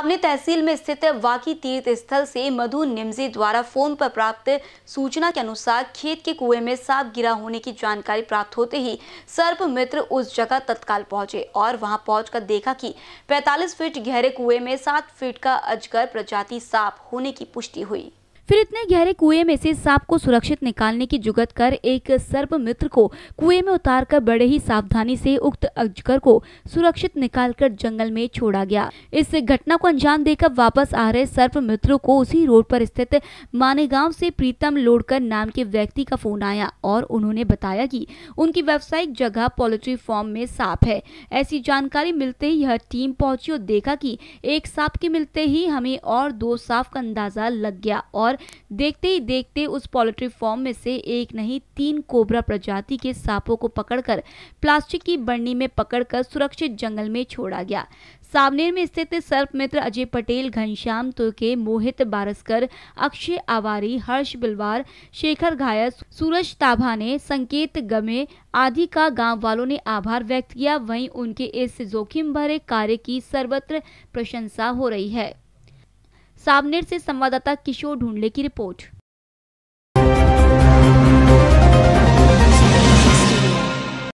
आमने तहसील में स्थित वाकी तीर्थ स्थल से मधु निमजी द्वारा फोन पर प्राप्त सूचना के अनुसार खेत के कुएं में सांप गिरा होने की जानकारी प्राप्त होते ही सर्प मित्र उस जगह तत्काल पहुंचे और वहां पहुंचकर देखा कि 45 फीट गहरे कुएं में 7 फीट का अजगर प्रजाति सांप होने की पुष्टि हुई फिर इतने गहरे कुएं में से सांप को सुरक्षित निकालने की जुगत कर एक सर्प मित्र को कुएं में उतारकर बड़े ही सावधानी से उक्त अजगर को सुरक्षित निकालकर जंगल में छोड़ा गया इस घटना को अंजाम देकर वापस आ रहे सर्प मित्र को उसी रोड पर स्थित मानेगांव से प्रीतम लोडकर नाम के व्यक्ति का फोन आया और उन्होंने बताया की उनकी व्यावसायिक जगह पोल्ट्री फॉर्म में साफ है ऐसी जानकारी मिलते ही यह टीम पहुंची और देखा की एक सांप के मिलते ही हमें और दो सांप का अंदाजा लग गया और देखते ही देखते उस पोल्ट्री फॉर्म में से एक नहीं तीन कोबरा प्रजाति के सांपों को पकड़कर प्लास्टिक की बर्नी में पकड़कर सुरक्षित जंगल में छोड़ा गया सावनेर में स्थित सर्प मित्र अजय पटेल घनश्याम तुर्के मोहित बारस्कर अक्षय आवारी हर्ष बिलवार शेखर घायस सूरज ताभा ने संकेत गमे आदि का गांव वालों ने आभार व्यक्त किया वहीं उनके इस जोखिम भरे कार्य की सर्वत्र प्रशंसा हो रही है सामनेर से संवाददाता किशोर ढूंढले की रिपोर्ट